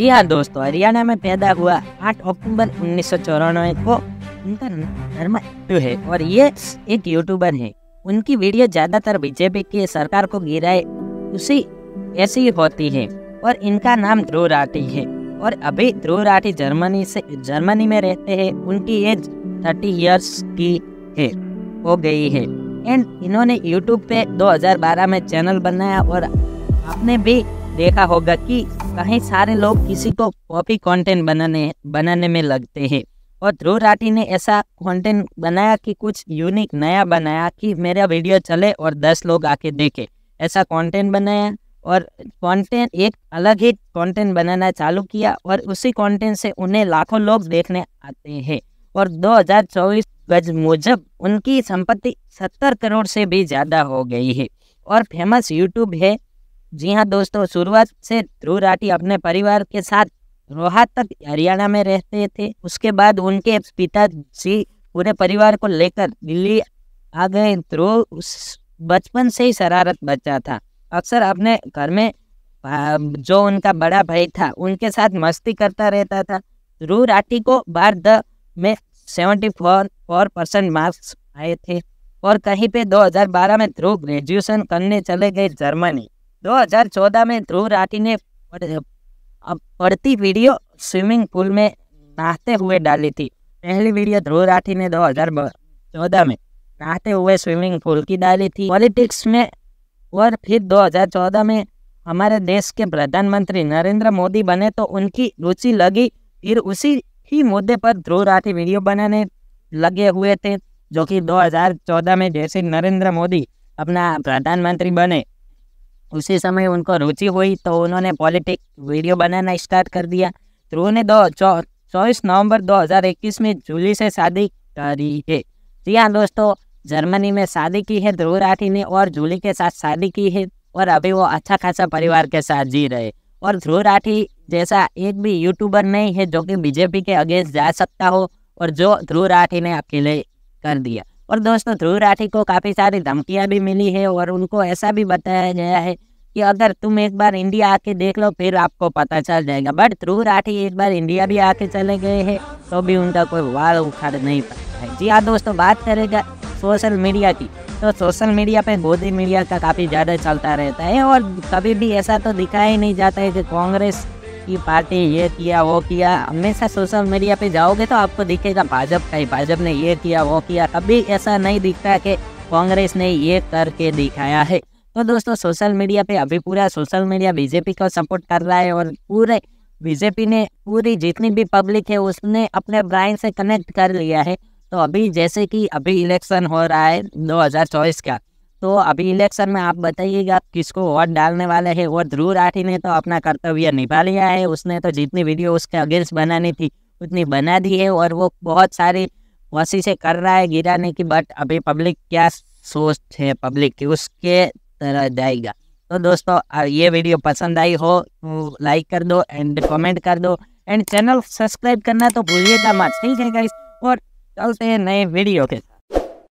जी हाँ दोस्तों हरियाणा में पैदा हुआ 8 अक्टूबर उन्नीस सौ चौरानवे को उनका धर्म है और ये एक यूट्यूबर है उनकी वीडियो ज्यादातर बीजेपी की सरकार को गिराए उसी ऐसी होती है और इनका नाम ध्रुव राठी है और अभी ध्रुव राठी जर्मनी से जर्मनी में रहते हैं उनकी एज थर्टी इयर्स की है हो गई है एंड इन्होंने यूट्यूब पे 2012 में चैनल बनाया और आपने भी देखा होगा कि कहीं सारे लोग किसी को कॉपी कंटेंट बनाने बनाने में लगते हैं और ध्रुव राठी ने ऐसा कंटेंट बनाया कि कुछ यूनिक नया बनाया कि मेरा वीडियो चले और दस लोग आके देखे ऐसा कंटेंट बनाया और कंटेंट एक अलग ही कंटेंट बनाना चालू किया और उसी कंटेंट से उन्हें लाखों लोग देखने आते हैं और 2024 गज मुजब उनकी संपत्ति 70 करोड़ से भी ज़्यादा हो गई है और फेमस यूट्यूब है जी हाँ दोस्तों शुरुआत से ध्रुव राठी अपने परिवार के साथ रोहा तक हरियाणा में रहते थे उसके बाद उनके पिताजी पूरे परिवार को लेकर दिल्ली आ गए ध्रुव उस बचपन से ही शरारत बच्चा था अक्सर अपने घर में जो उनका बड़ा भाई था उनके साथ मस्ती करता रहता था ध्रुव राठी को बार द में seventy four four percent marks आए थे और कहीं पे 2012 में ध्रुव ग्रेजुएशन करने चले गए जर्मनी 2014 में ध्रुव राठी ने पड़ती वीडियो स्विमिंग पूल में नहाते हुए डाली थी पहली वीडियो ध्रुव राठी ने 2014 में नहाते हुए स्विमिंग पूल की डाली थी पॉलिटिक्स में और फिर 2014 में हमारे देश के प्रधानमंत्री नरेंद्र मोदी बने तो उनकी रुचि लगी फिर उसी ही मुद्दे पर ध्रुव राठी वीडियो बनाने लगे हुए थे जो कि 2014 में जैसे नरेंद्र मोदी अपना प्रधानमंत्री बने उसी समय उनको रुचि हुई तो उन्होंने पॉलिटिक वीडियो बनाना स्टार्ट कर दिया ध्रुव तो ने दो चौबीस नवंबर 2021 में जूली से शादी करी है जी हाँ दोस्तों जर्मनी में शादी की है ध्रुव राठी ने और जूली के साथ शादी की है और अभी वो अच्छा खासा परिवार के साथ जी रहे और ध्रुव राठी जैसा एक भी यूट्यूबर नहीं है जो कि बीजेपी के अगेंस्ट जा सकता हो और जो ध्रुव राठी ने अकेले कर दिया और दोस्तों ध्रुव राठी को काफ़ी सारी धमकियाँ भी मिली है और उनको ऐसा भी बताया गया है कि अगर तुम एक बार इंडिया आके देख लो फिर आपको पता चल जाएगा बट ध्रुव राठी एक बार इंडिया भी आके चले गए हैं तो भी उनका कोई वाल उखाड़ नहीं पाता है जी हाँ दोस्तों बात करेगा सोशल मीडिया की तो सोशल मीडिया पे गोदी मीडिया का काफ़ी ज़्यादा चलता रहता है और कभी भी ऐसा तो दिखाया ही नहीं जाता है कि कांग्रेस की पार्टी ये किया वो किया हमेशा सोशल मीडिया पे जाओगे तो आपको दिखेगा भाजपा का ही भाजपा ने ये किया वो किया कभी ऐसा नहीं दिखता कि कांग्रेस ने ये करके दिखाया है तो दोस्तों सोशल मीडिया पे अभी पूरा सोशल मीडिया बीजेपी को सपोर्ट कर रहा है और पूरे बीजेपी ने पूरी जितनी भी पब्लिक है उसने अपने ब्राइन से कनेक्ट कर लिया है तो अभी जैसे कि अभी इलेक्शन हो रहा है दो का तो अभी इलेक्शन में आप बताइएगा आप किसको वोट डालने वाले हैं और ध्रुव राठी ने तो अपना कर्तव्य निभा लिया है उसने तो जितनी वीडियो उसके अगेंस्ट बनानी थी उतनी बना दी है और वो बहुत सारी कोशिशें कर रहा है गिराने की बट अभी पब्लिक क्या सोच है पब्लिक की उसके तरह जाएगा तो दोस्तों ये वीडियो पसंद आई हो तो लाइक कर दो एंड कमेंट कर दो एंड चैनल सब्सक्राइब करना तो भूलिएगा मत ठीक है और चलते हैं नए वीडियो के साथ